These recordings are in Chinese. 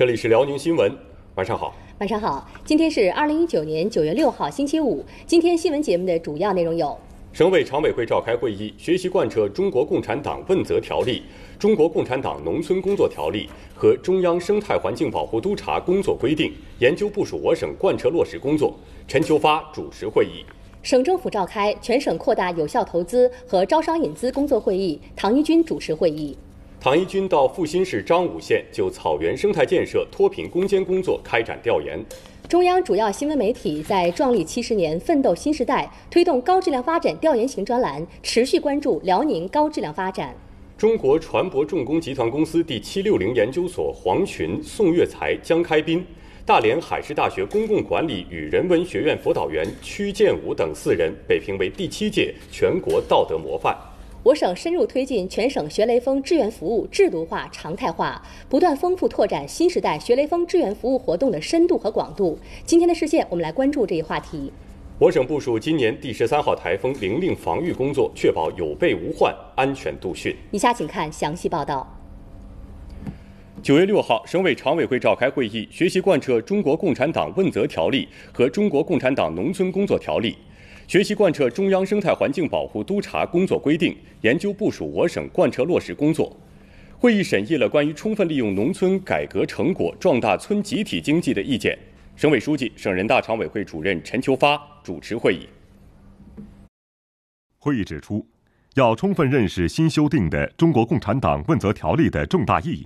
这里是辽宁新闻，晚上好，晚上好。今天是二零一九年九月六号，星期五。今天新闻节目的主要内容有：省委常委会召开会议，学习贯彻《中国共产党问责条例》《中国共产党农村工作条例》和《中央生态环境保护督察工作规定》，研究部署我省贯彻落实工作。陈求发主持会议。省政府召开全省扩大有效投资和招商引资工作会议，唐一军主持会议。唐一军到阜新市彰武县就草原生态建设、脱贫攻坚工作开展调研。中央主要新闻媒体在“壮丽七十年，奋斗新时代，推动高质量发展”调研型专栏持续关注辽宁高质量发展。中国船舶重工集团公司第七六零研究所黄群、宋月才、江开斌，大连海事大学公共管理与人文学院辅导员曲建武等四人被评为第七届全国道德模范。我省深入推进全省学雷锋志愿服务制度化常态化，不断丰富拓展新时代学雷锋志愿服务活动的深度和广度。今天的视线，我们来关注这一话题。我省部署今年第十三号台风“玲玲”防御工作，确保有备无患，安全度汛。以下请看详细报道。九月六号，省委常委会召开会议，学习贯彻《中国共产党问责条例》和《中国共产党农村工作条例》。学习贯彻中央生态环境保护督察工作规定，研究部署我省贯彻落实工作。会议审议了关于充分利用农村改革成果壮大村集体经济的意见。省委书记、省人大常委会主任陈求发主持会议。会议指出，要充分认识新修订的《中国共产党问责条例》的重大意义，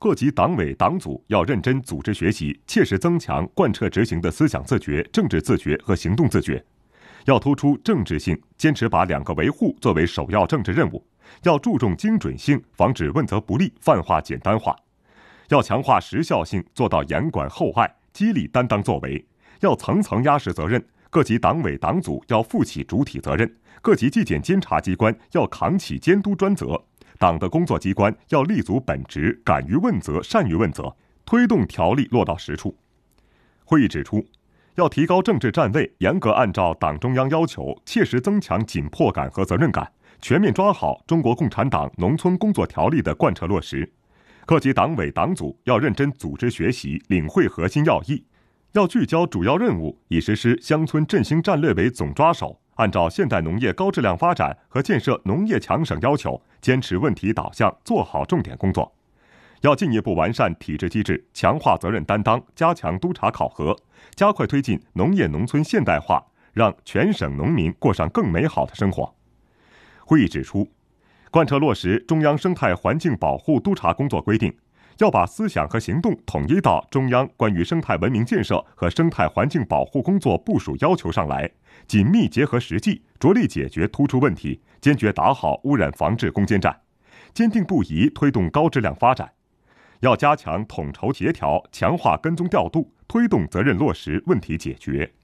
各级党委党组要认真组织学习，切实增强贯彻执行的思想自觉、政治自觉和行动自觉。要突出政治性，坚持把“两个维护”作为首要政治任务；要注重精准性，防止问责不力、泛化、简单化；要强化时效性，做到严管厚爱，激励担当作为；要层层压实责任，各级党委党组要负起主体责任，各级纪检监察机关要扛起监督专责，党的工作机关要立足本职，敢于问责，善于问责，推动条例落到实处。会议指出。要提高政治站位，严格按照党中央要求，切实增强紧迫感和责任感，全面抓好《中国共产党农村工作条例》的贯彻落实。各级党委党组要认真组织学习，领会核心要义；要聚焦主要任务，以实施乡村振兴战略为总抓手，按照现代农业高质量发展和建设农业强省要求，坚持问题导向，做好重点工作。要进一步完善体制机制，强化责任担当，加强督查考核，加快推进农业农村现代化，让全省农民过上更美好的生活。会议指出，贯彻落实中央生态环境保护督察工作规定，要把思想和行动统一到中央关于生态文明建设和生态环境保护工作部署要求上来，紧密结合实际，着力解决突出问题，坚决打好污染防治攻坚战，坚定不移推动高质量发展。要加强统筹协调，强化跟踪调度，推动责任落实、问题解决。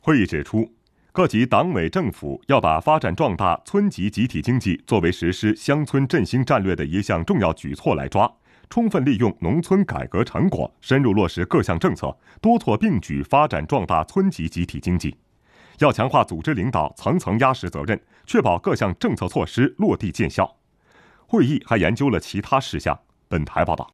会议指出，各级党委政府要把发展壮大村级集体经济作为实施乡村振兴战略的一项重要举措来抓，充分利用农村改革成果，深入落实各项政策，多措并举发展壮大村级集体经济。要强化组织领导，层层压实责任，确保各项政策措施落地见效。会议还研究了其他事项。本台报道，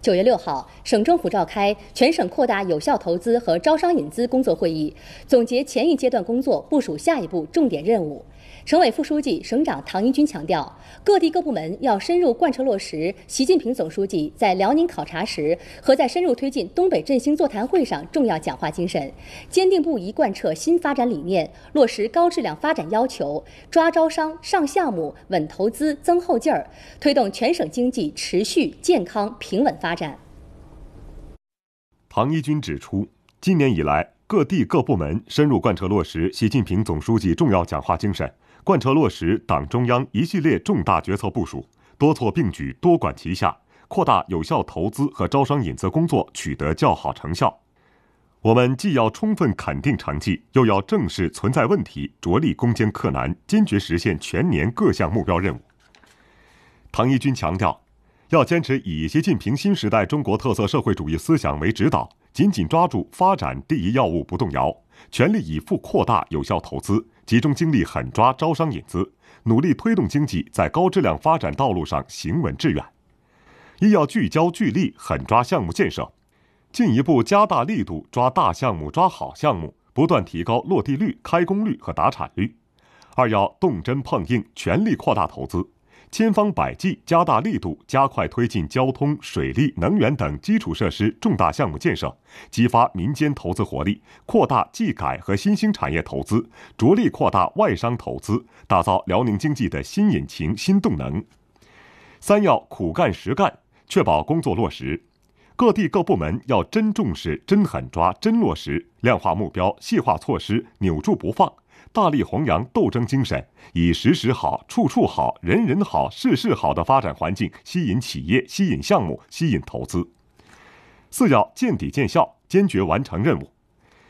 九月六号，省政府召开全省扩大有效投资和招商引资工作会议，总结前一阶段工作，部署下一步重点任务。省委副书记、省长唐一军强调，各地各部门要深入贯彻落实习近平总书记在辽宁考察时和在深入推进东北振兴座谈会上重要讲话精神，坚定不移贯彻新发展理念，落实高质量发展要求，抓招商、上项目、稳投资、增后劲儿，推动全省经济持续健康平稳发展。唐一军指出，今年以来，各地各部门深入贯彻落实习近平总书记重要讲话精神。贯彻落实党中央一系列重大决策部署，多措并举、多管齐下，扩大有效投资和招商引资工作取得较好成效。我们既要充分肯定成绩，又要正视存在问题，着力攻坚克难，坚决实现全年各项目标任务。唐一军强调，要坚持以习近平新时代中国特色社会主义思想为指导，紧紧抓住发展第一要务不动摇，全力以赴扩大有效投资。集中精力狠抓招商引资，努力推动经济在高质量发展道路上行稳致远。一要聚焦聚力狠抓项目建设，进一步加大力度抓大项目、抓好项目，不断提高落地率、开工率和达产率。二要动真碰硬，全力扩大投资。千方百计加大力度，加快推进交通、水利、能源等基础设施重大项目建设，激发民间投资活力，扩大技改和新兴产业投资，着力扩大外商投资，打造辽宁经济的新引擎、新动能。三要苦干实干，确保工作落实。各地各部门要真重视、真狠抓、真落实，量化目标，细化措施，扭住不放。大力弘扬斗争精神，以时时好、处处好、人人好、事事好的发展环境，吸引企业、吸引项目、吸引投资。四要见底见效，坚决完成任务。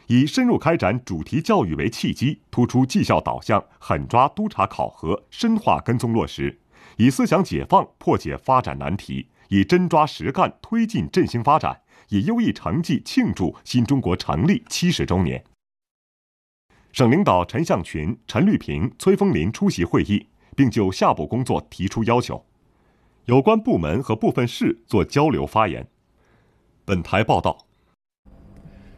以深入开展主题教育为契机，突出绩效导向，狠抓督查考核，深化跟踪落实。以思想解放破解发展难题，以真抓实干推进振兴发展，以优异成绩庆祝新中国成立七十周年。省领导陈向群、陈绿平、崔风林出席会议，并就下步工作提出要求。有关部门和部分市做交流发言。本台报道。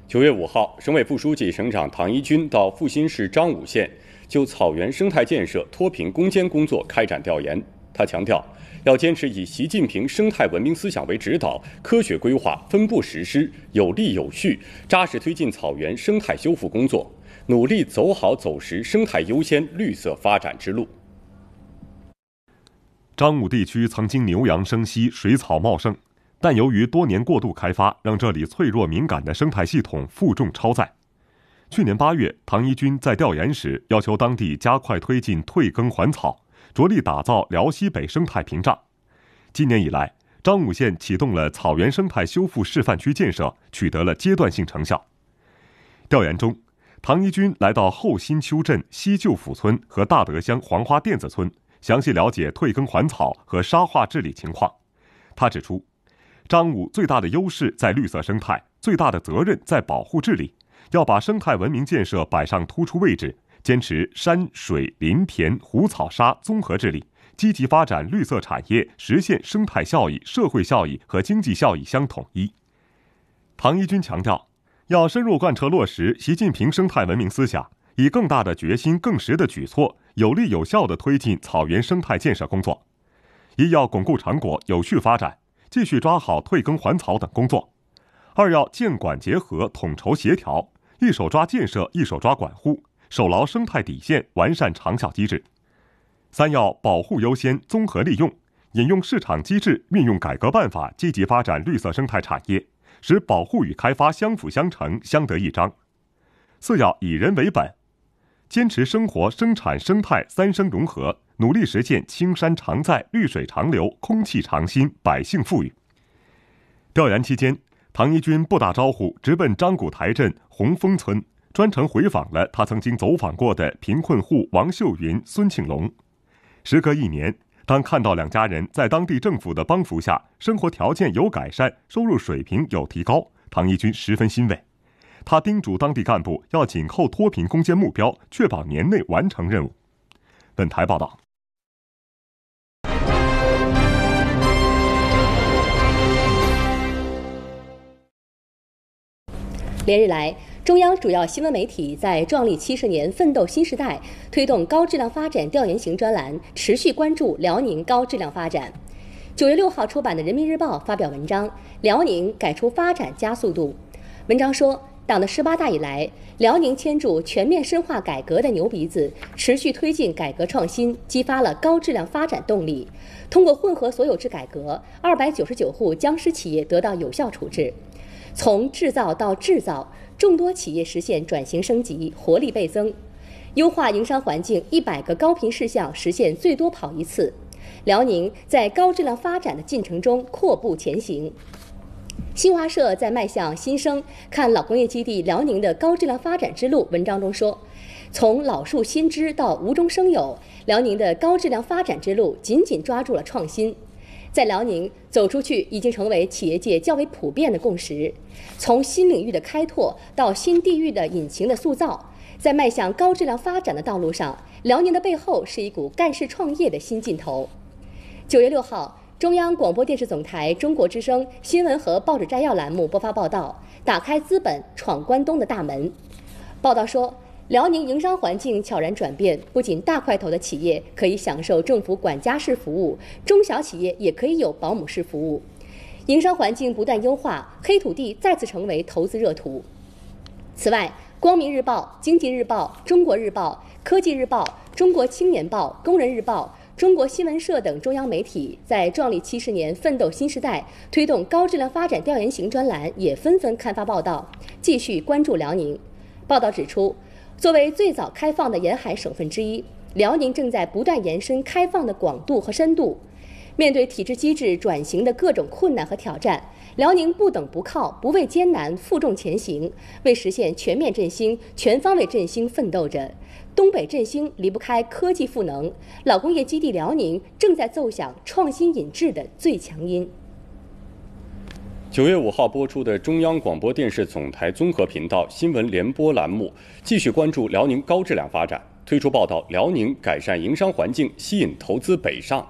九月五号，省委副书记、省长唐一军到阜新市彰武县就草原生态建设、脱贫攻坚工作开展调研。他强调，要坚持以习近平生态文明思想为指导，科学规划、分步实施、有力有序，扎实推进草原生态修复工作。努力走好走实生态优先绿色发展之路。彰武地区曾经牛羊生息、水草茂盛，但由于多年过度开发，让这里脆弱敏感的生态系统负重超载。去年八月，唐一军在调研时要求当地加快推进退耕还草，着力打造辽西北生态屏障。今年以来，彰武县启动了草原生态修复示范区建设，取得了阶段性成效。调研中。唐一军来到后新丘镇西旧府村和大德乡黄花甸子村，详细了解退耕还草和沙化治理情况。他指出，张武最大的优势在绿色生态，最大的责任在保护治理，要把生态文明建设摆上突出位置，坚持山水林田湖草沙综合治理，积极发展绿色产业，实现生态效益、社会效益和经济效益相统一。唐一军强调。要深入贯彻落实习近平生态文明思想，以更大的决心、更实的举措，有力有效地推进草原生态建设工作。一要巩固成果、有序发展，继续抓好退耕还草等工作；二要建管结合、统筹协调，一手抓建设，一手抓管护，守牢生态底线，完善长效机制；三要保护优先、综合利用，引用市场机制，运用改革办法，积极发展绿色生态产业。使保护与开发相辅相成、相得益彰。四要以人为本，坚持生活、生产、生态三生融合，努力实现青山常在、绿水长流、空气常新、百姓富裕。调研期间，唐一军不打招呼，直奔张谷台镇红丰村，专程回访了他曾经走访过的贫困户王秀云、孙庆龙。时隔一年。当看到两家人在当地政府的帮扶下，生活条件有改善，收入水平有提高，唐一军十分欣慰。他叮嘱当地干部要紧扣脱贫攻坚目标，确保年内完成任务。本台报道。连日来。中央主要新闻媒体在“壮丽七十年，奋斗新时代”推动高质量发展调研型专栏持续关注辽宁高质量发展。九月六号出版的《人民日报》发表文章《辽宁改出发展加速度》，文章说，党的十八大以来，辽宁牵住全面深化改革的牛鼻子，持续推进改革创新，激发了高质量发展动力。通过混合所有制改革，二百九十九户僵尸企业得到有效处置。从制造到制造。众多企业实现转型升级，活力倍增；优化营商环境，一百个高频事项实现最多跑一次。辽宁在高质量发展的进程中阔步前行。新华社在《迈向新生：看老工业基地辽宁的高质量发展之路》文章中说，从老树新枝到无中生有，辽宁的高质量发展之路紧紧抓住了创新。在辽宁走出去已经成为企业界较为普遍的共识，从新领域的开拓到新地域的引擎的塑造，在迈向高质量发展的道路上，辽宁的背后是一股干事创业的新劲头。九月六号，中央广播电视总台中国之声新闻和报纸摘要栏目播发报道，打开资本闯关东的大门。报道说。辽宁营商环境悄然转变，不仅大块头的企业可以享受政府管家式服务，中小企业也可以有保姆式服务。营商环境不断优化，黑土地再次成为投资热土。此外，《光明日报》《经济日报》《中国日报》《科技日报》《中国青年报》《工人日报》《中国新闻社》等中央媒体在“壮丽七十年，奋斗新时代”推动高质量发展调研型专栏也纷纷刊发报道，继续关注辽宁。报道指出。作为最早开放的沿海省份之一，辽宁正在不断延伸开放的广度和深度。面对体制机制转型的各种困难和挑战，辽宁不等不靠，不畏艰难，负重前行，为实现全面振兴、全方位振兴奋斗着。东北振兴离不开科技赋能，老工业基地辽宁正在奏响创新引智的最强音。九月五号播出的中央广播电视总台综合频道新闻联播栏目继续关注辽宁高质量发展，推出报道：辽宁改善营商环境，吸引投资北上。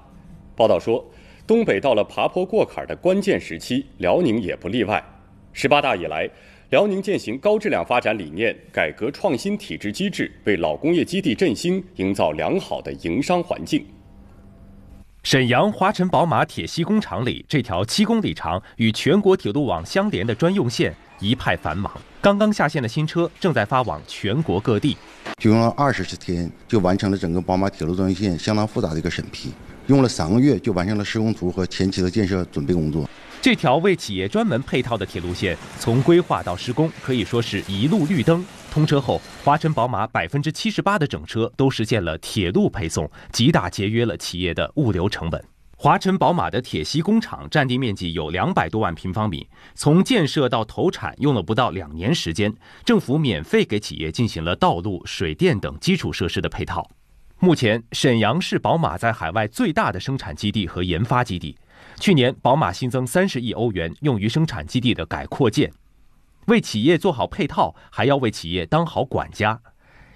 报道说，东北到了爬坡过坎的关键时期，辽宁也不例外。十八大以来，辽宁践行高质量发展理念，改革创新体制机制，为老工业基地振兴营造良好的营商环境。沈阳华晨宝马铁西工厂里，这条七公里长、与全国铁路网相连的专用线一派繁忙。刚刚下线的新车正在发往全国各地。就用了二十天，就完成了整个宝马铁路专用线相当复杂的一个审批；用了三个月，就完成了施工图和前期的建设准备工作。这条为企业专门配套的铁路线，从规划到施工，可以说是一路绿灯。通车后，华晨宝马百分之七十八的整车都实现了铁路配送，极大节约了企业的物流成本。华晨宝马的铁西工厂占地面积有两百多万平方米，从建设到投产用了不到两年时间。政府免费给企业进行了道路、水电等基础设施的配套。目前，沈阳是宝马在海外最大的生产基地和研发基地。去年，宝马新增三十亿欧元用于生产基地的改扩建。为企业做好配套，还要为企业当好管家。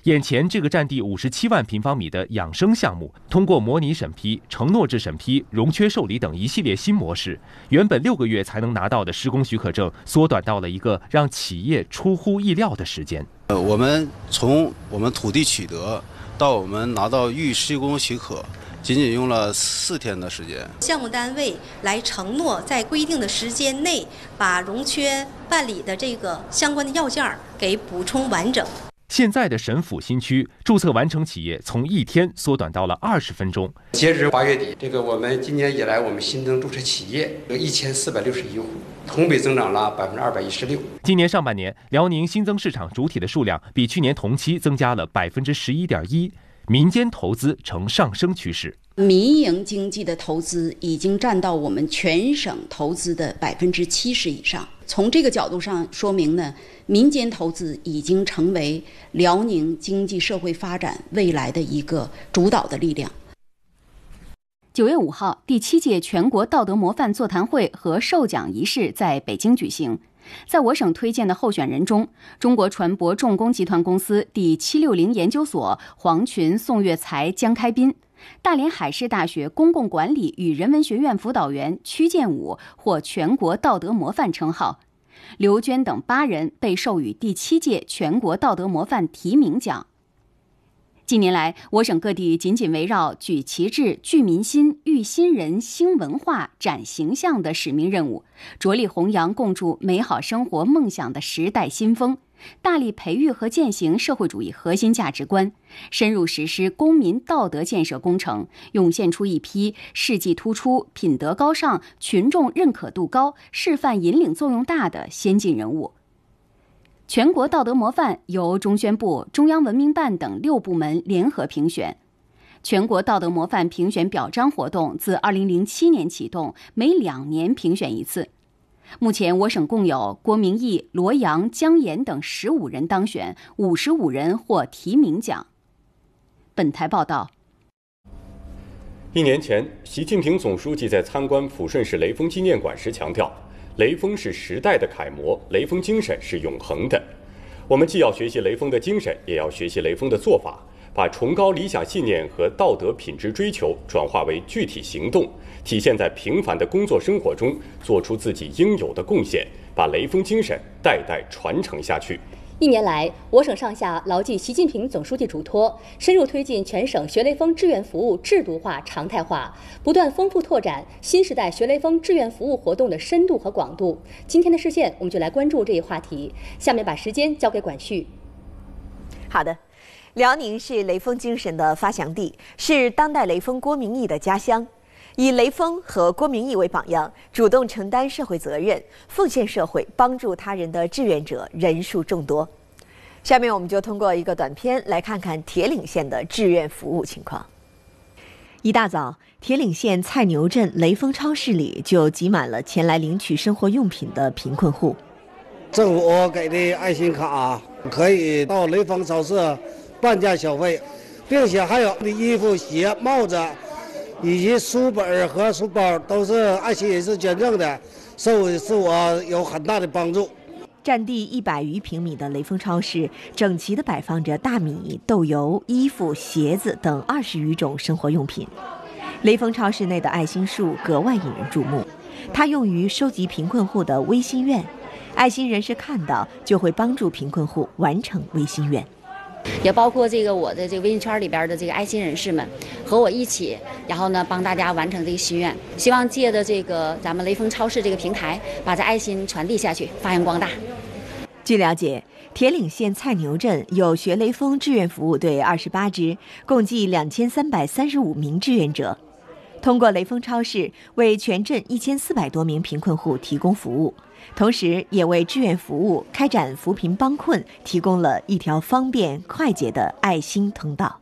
眼前这个占地五十七万平方米的养生项目，通过模拟审批、承诺制审批、融缺受理等一系列新模式，原本六个月才能拿到的施工许可证，缩短到了一个让企业出乎意料的时间。呃，我们从我们土地取得到我们拿到预施工许可。仅仅用了四天的时间。项目单位来承诺，在规定的时间内把融缺办理的这个相关的要件儿给补充完整。现在的沈抚新区注册完成企业从一天缩短到了二十分钟。截止八月底，这个我们今年以来我们新增注册企业有一千四百六十一户，同比增长了百分之二百一十六。今年上半年，辽宁新增市场主体的数量比去年同期增加了百分之十一点一。民间投资呈上升趋势，民营经济的投资已经占到我们全省投资的百分之七十以上。从这个角度上说明呢，民间投资已经成为辽宁经济社会发展未来的一个主导的力量。九月五号，第七届全国道德模范座谈会和授奖仪式在北京举行。在我省推荐的候选人中，中国船舶重工集团公司第七六零研究所黄群、宋月才、江开斌，大连海事大学公共管理与人文学院辅导员曲建武获全国道德模范称号，刘娟等八人被授予第七届全国道德模范提名奖。近年来，我省各地紧紧围绕“举旗帜、聚民心、育新人、兴文化、展形象”的使命任务，着力弘扬共筑美好生活梦想的时代新风，大力培育和践行社会主义核心价值观，深入实施公民道德建设工程，涌现出一批事迹突出、品德高尚、群众认可度高、示范引领作用大的先进人物。全国道德模范由中宣部、中央文明办等六部门联合评选。全国道德模范评选表彰活动自2007年启动，每两年评选一次。目前，我省共有郭明义、罗阳、姜岩等十五人当选，五十五人获提名奖。本台报道。一年前，习近平总书记在参观抚顺市雷锋纪念馆时强调。雷锋是时代的楷模，雷锋精神是永恒的。我们既要学习雷锋的精神，也要学习雷锋的做法，把崇高理想信念和道德品质追求转化为具体行动，体现在平凡的工作生活中，做出自己应有的贡献，把雷锋精神代代传承下去。一年来，我省上下牢记习近平总书记嘱托，深入推进全省学雷锋志愿服务制度化、常态化，不断丰富拓展新时代学雷锋志愿服务活动的深度和广度。今天的视线，我们就来关注这一话题。下面把时间交给管旭。好的，辽宁是雷锋精神的发祥地，是当代雷锋郭明义的家乡。以雷锋和郭明义为榜样，主动承担社会责任、奉献社会、帮助他人的志愿者人数众多。下面，我们就通过一个短片来看看铁岭县的志愿服务情况。一大早，铁岭县菜牛镇雷锋超市里就挤满了前来领取生活用品的贫困户。政府给的爱心卡可以到雷锋超市半价消费，并且还有衣服、鞋、帽子。以及书本和书包都是爱心人士捐赠的，对我是我有很大的帮助。占地一百余平米的雷锋超市，整齐地摆放着大米、豆油、衣服、鞋子等二十余种生活用品。雷锋超市内的爱心树格外引人注目，它用于收集贫困户的微心愿，爱心人士看到就会帮助贫困户完成微心愿。也包括这个我的这个微信圈里边的这个爱心人士们，和我一起，然后呢帮大家完成这个心愿。希望借着这个咱们雷锋超市这个平台，把这爱心传递下去，发扬光大。据了解，铁岭县菜牛镇有学雷锋志愿服务队二十八支，共计两千三百三十五名志愿者，通过雷锋超市为全镇一千四百多名贫困户提供服务。同时，也为志愿服务开展扶贫帮困提供了一条方便快捷的爱心通道。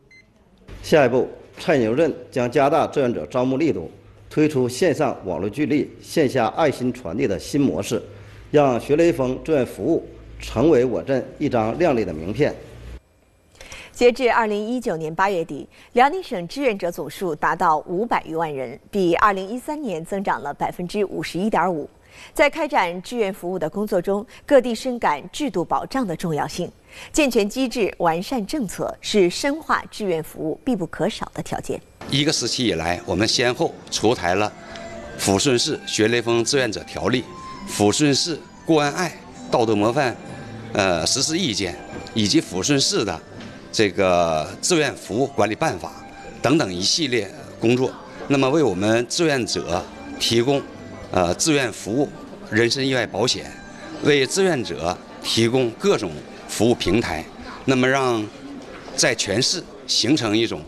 下一步，蔡牛镇将加大志愿者招募力度，推出线上网络聚力、线下爱心传递的新模式，让学雷锋志愿服务成为我镇一张亮丽的名片。截至二零一九年八月底，辽宁省志愿者总数达到五百余万人，比二零一三年增长了百分之五十一点五。在开展志愿服务的工作中，各地深感制度保障的重要性。健全机制、完善政策是深化志愿服务必不可少的条件。一个时期以来，我们先后出台了《抚顺市学雷锋志愿者条例》、《抚顺市关爱道德模范呃实施意见》以及《抚顺市的这个志愿服务管理办法》等等一系列工作，那么为我们志愿者提供。呃，志愿服务、人身意外保险，为志愿者提供各种服务平台，那么让在全市形成一种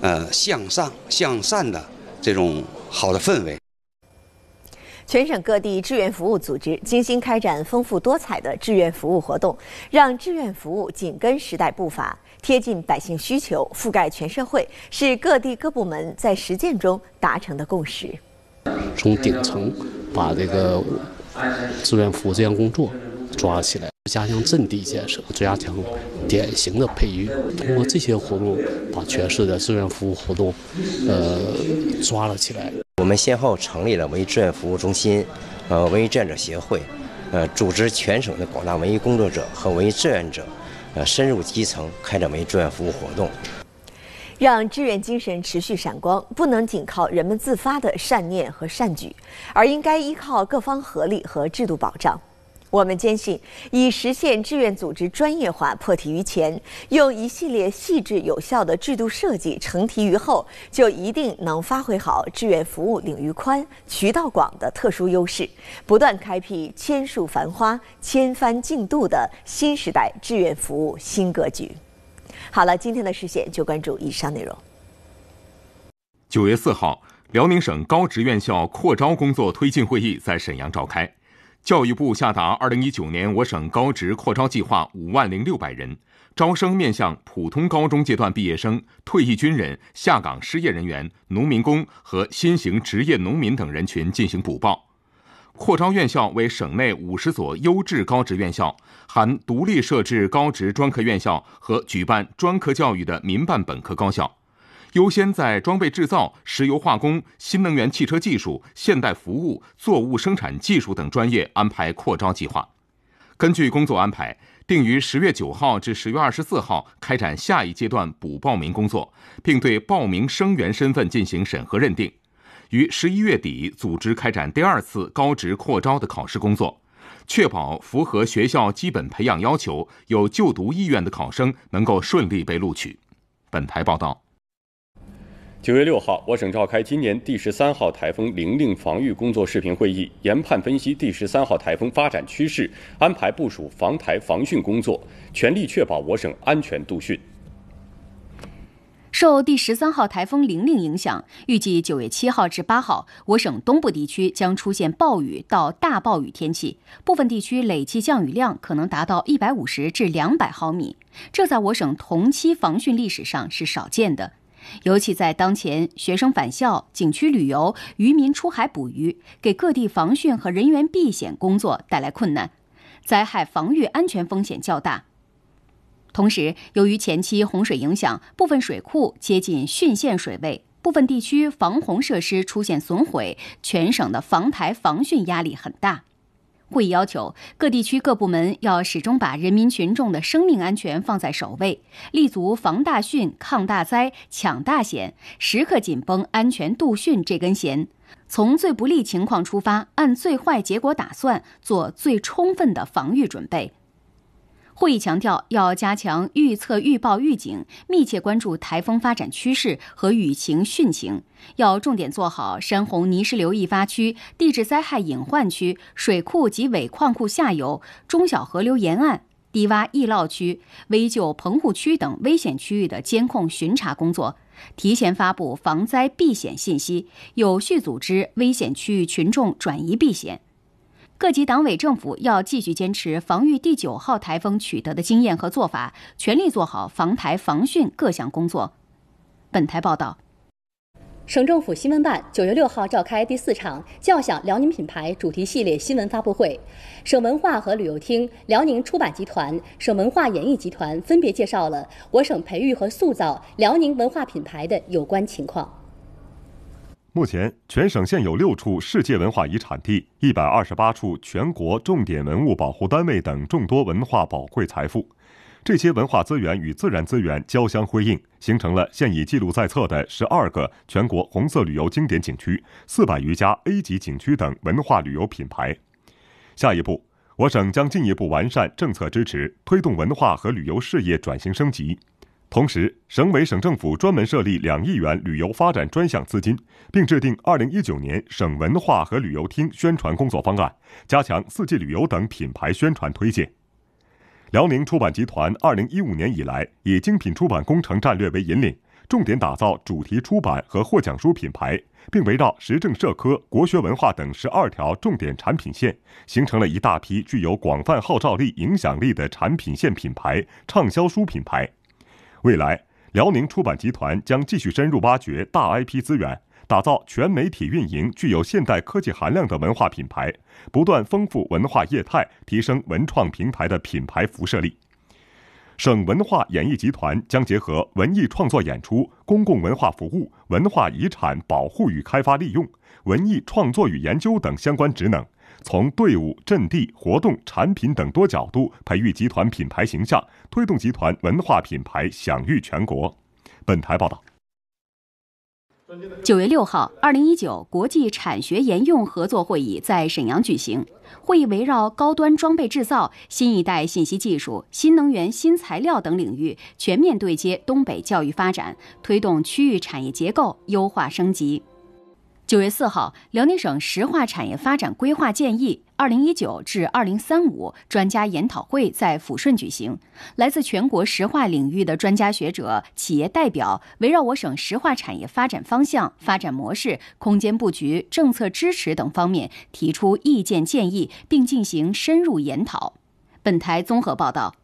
呃向上向善的这种好的氛围。全省各地志愿服务组织精心开展丰富多彩的志愿服务活动，让志愿服务紧跟时代步伐，贴近百姓需求，覆盖全社会，是各地各部门在实践中达成的共识。从顶层把这个志愿服务这项工作抓起来，加强阵地建设，加强典型的培育，通过这些活动把全市的志愿服务活动呃抓了起来。我们先后成立了文艺志愿服务中心，呃，文艺志愿者协会，呃，组织全省的广大文艺工作者和文艺志愿者，呃，深入基层开展文艺志愿服务活动。让志愿精神持续闪光，不能仅靠人们自发的善念和善举，而应该依靠各方合力和制度保障。我们坚信，以实现志愿组织专业化破题于前，用一系列细致有效的制度设计成题于后，就一定能发挥好志愿服务领域宽、渠道广的特殊优势，不断开辟千树繁花、千帆竞渡的新时代志愿服务新格局。好了，今天的视线就关注以上内容。九月四号，辽宁省高职院校扩招工作推进会议在沈阳召开。教育部下达二零一九年我省高职扩招计划五万零六百人，招生面向普通高中阶段毕业生、退役军人、下岗失业人员、农民工和新型职业农民等人群进行补报。扩招院校为省内五十所优质高职院校，含独立设置高职专科院校和举办专科教育的民办本科高校，优先在装备制造、石油化工、新能源汽车技术、现代服务、作物生产技术等专业安排扩招计划。根据工作安排，定于十月九号至十月二十四号开展下一阶段补报名工作，并对报名生源身份进行审核认定。于十一月底组织开展第二次高职扩招的考试工作，确保符合学校基本培养要求、有就读意愿的考生能够顺利被录取。本台报道。九月六号，我省召开今年第十三号台风“玲玲”防御工作视频会议，研判分析第十三号台风发展趋势，安排部署防台防汛工作，全力确保我省安全度汛。受第十三号台风“玲玲”影响，预计九月七号至八号，我省东部地区将出现暴雨到大暴雨天气，部分地区累计降雨量可能达到一百五十至两百毫米，这在我省同期防汛历史上是少见的。尤其在当前学生返校、景区旅游、渔民出海捕鱼，给各地防汛和人员避险工作带来困难，灾害防御安全风险较大。同时，由于前期洪水影响，部分水库接近汛限水位，部分地区防洪设施出现损毁，全省的防台防汛压力很大。会议要求，各地区各部门要始终把人民群众的生命安全放在首位，立足防大汛、抗大灾、抢大险，时刻紧绷安全度汛这根弦，从最不利情况出发，按最坏结果打算，做最充分的防御准备。会议强调，要加强预测预报预警，密切关注台风发展趋势和雨情汛情，要重点做好山洪、泥石流易发区、地质灾害隐患区、水库及尾矿库下游、中小河流沿岸、低洼易涝区、危旧棚户区等危险区域的监控巡查工作，提前发布防灾避险信息，有序组织危险区域群众转移避险。各级党委政府要继续坚持防御第九号台风取得的经验和做法，全力做好防台防汛各项工作。本台报道。省政府新闻办九月六号召开第四场“叫响辽宁品牌”主题系列新闻发布会，省文化和旅游厅、辽宁出版集团、省文化演艺集团分别介绍了我省培育和塑造辽宁文化品牌的有关情况。目前，全省现有六处世界文化遗产地、一百二十八处全国重点文物保护单位等众多文化宝贵财富。这些文化资源与自然资源交相辉映，形成了现已记录在册的十二个全国红色旅游经典景区、四百余家 A 级景区等文化旅游品牌。下一步，我省将进一步完善政策支持，推动文化和旅游事业转型升级。同时，省委省政府专门设立两亿元旅游发展专项资金，并制定《二零一九年省文化和旅游厅宣传工作方案》，加强四季旅游等品牌宣传推介。辽宁出版集团二零一五年以来，以精品出版工程战略为引领，重点打造主题出版和获奖书品牌，并围绕时政、社科、国学、文化等十二条重点产品线，形成了一大批具有广泛号召力、影响力的产品线品牌、畅销书品牌。未来，辽宁出版集团将继续深入挖掘大 IP 资源，打造全媒体运营、具有现代科技含量的文化品牌，不断丰富文化业态，提升文创平台的品牌辐射力。省文化演艺集团将结合文艺创作演出、公共文化服务、文化遗产保护与开发利用、文艺创作与研究等相关职能。从队伍、阵地、活动、产品等多角度培育集团品牌形象，推动集团文化品牌享誉全国。本台报道。九月六号，二零一九国际产学研用合作会议在沈阳举行。会议围绕高端装备制造、新一代信息技术、新能源、新材料等领域，全面对接东北教育发展，推动区域产业结构优化升级。九月四号，辽宁省石化产业发展规划建议（二零一九至二零三五）专家研讨会在抚顺举行。来自全国石化领域的专家学者、企业代表围绕我省石化产业发展方向、发展模式、空间布局、政策支持等方面提出意见建议，并进行深入研讨。本台综合报道。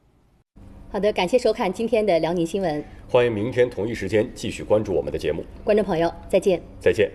好的，感谢收看今天的辽宁新闻。欢迎明天同一时间继续关注我们的节目。观众朋友，再见。再见。